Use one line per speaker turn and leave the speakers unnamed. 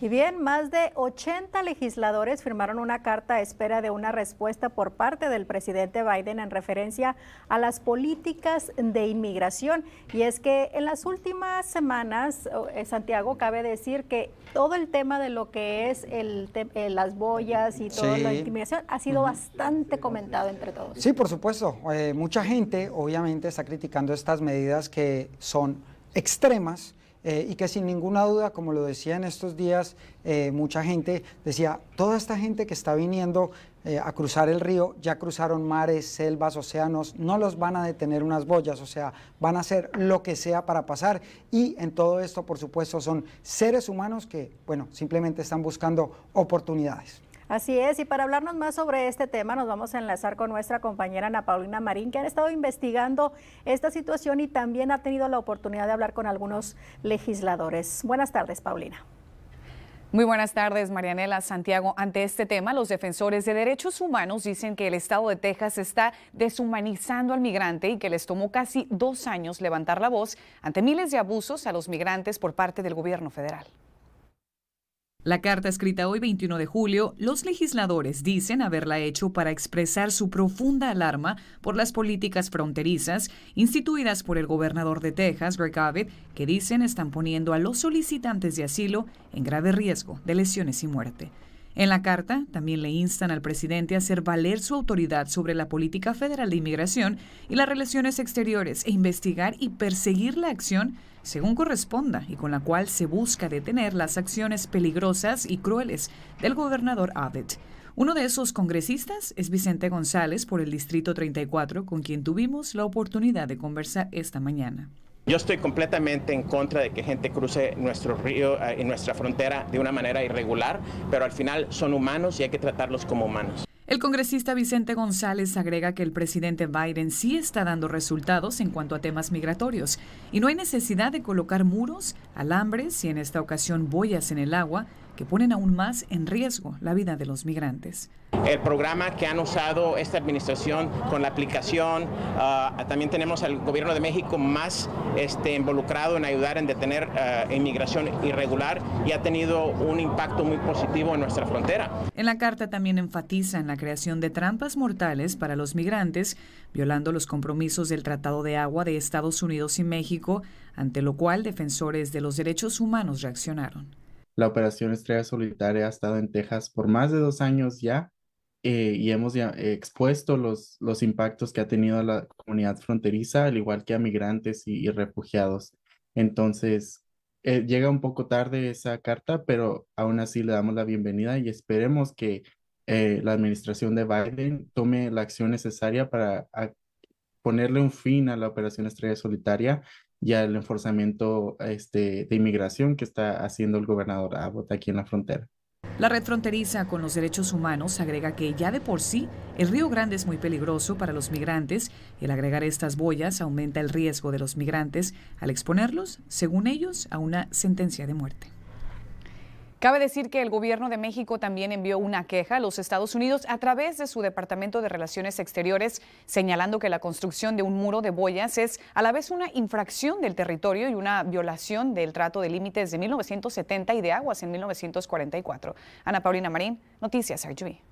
Y bien, más de 80 legisladores firmaron una carta a espera de una respuesta por parte del presidente Biden en referencia a las políticas de inmigración. Y es que en las últimas semanas, oh, eh, Santiago, cabe decir que todo el tema de lo que es el eh, las boyas y toda la inmigración ha sido bastante comentado entre todos.
Sí, por supuesto. Eh, mucha gente obviamente está criticando estas medidas que son extremas eh, y que sin ninguna duda, como lo decía en estos días, eh, mucha gente decía, toda esta gente que está viniendo eh, a cruzar el río, ya cruzaron mares, selvas, océanos, no los van a detener unas boyas, o sea, van a hacer lo que sea para pasar y en todo esto, por supuesto, son seres humanos que, bueno, simplemente están buscando oportunidades.
Así es, y para hablarnos más sobre este tema nos vamos a enlazar con nuestra compañera Ana Paulina Marín, que ha estado investigando esta situación y también ha tenido la oportunidad de hablar con algunos legisladores. Buenas tardes, Paulina.
Muy buenas tardes, Marianela Santiago. Ante este tema, los defensores de derechos humanos dicen que el estado de Texas está deshumanizando al migrante y que les tomó casi dos años levantar la voz ante miles de abusos a los migrantes por parte del gobierno federal. La carta escrita hoy 21 de julio, los legisladores dicen haberla hecho para expresar su profunda alarma por las políticas fronterizas instituidas por el gobernador de Texas, Greg Abbott, que dicen están poniendo a los solicitantes de asilo en grave riesgo de lesiones y muerte. En la carta también le instan al presidente a hacer valer su autoridad sobre la política federal de inmigración y las relaciones exteriores e investigar y perseguir la acción según corresponda y con la cual se busca detener las acciones peligrosas y crueles del gobernador Abbott. Uno de esos congresistas es Vicente González por el Distrito 34, con quien tuvimos la oportunidad de conversar esta mañana.
Yo estoy completamente en contra de que gente cruce nuestro río eh, y nuestra frontera de una manera irregular, pero al final son humanos y hay que tratarlos como humanos.
El congresista Vicente González agrega que el presidente Biden sí está dando resultados en cuanto a temas migratorios y no hay necesidad de colocar muros, alambres y en esta ocasión boyas en el agua que ponen aún más en riesgo la vida de los migrantes.
El programa que han usado esta administración con la aplicación, ah, también tenemos al gobierno de México más este, involucrado en ayudar en detener ah, inmigración irregular y ha tenido un impacto muy positivo en nuestra frontera.
En la carta también enfatizan la creación de trampas mortales para los migrantes, violando los compromisos del Tratado de Agua de Estados Unidos y México, ante lo cual defensores de los derechos humanos reaccionaron.
La Operación Estrella Solitaria ha estado en Texas por más de dos años ya eh, y hemos expuesto los, impactos que ha tenido la comunidad fronteriza, al igual que a migrantes y, refugiados. Entonces, eh, llega un poco tarde esa carta, pero aún así le damos la bienvenida y esperemos que eh, la administración de Biden tome la acción necesaria para ponerle un fin a la Operación Estrella Solitaria ya el enforzamiento este, de inmigración que está haciendo el gobernador Abbott aquí en la frontera.
La red fronteriza con los derechos humanos agrega que ya de por sí el Río Grande es muy peligroso para los migrantes el agregar estas boyas aumenta el riesgo de los migrantes al exponerlos, según ellos, a una sentencia de muerte. Cabe decir que el gobierno de México también envió una queja a los Estados Unidos a través de su Departamento de Relaciones Exteriores, señalando que la construcción de un muro de boyas es a la vez una infracción del territorio y una violación del trato de límites de 1970 y de aguas en 1944. Ana Paulina Marín, Noticias RGB.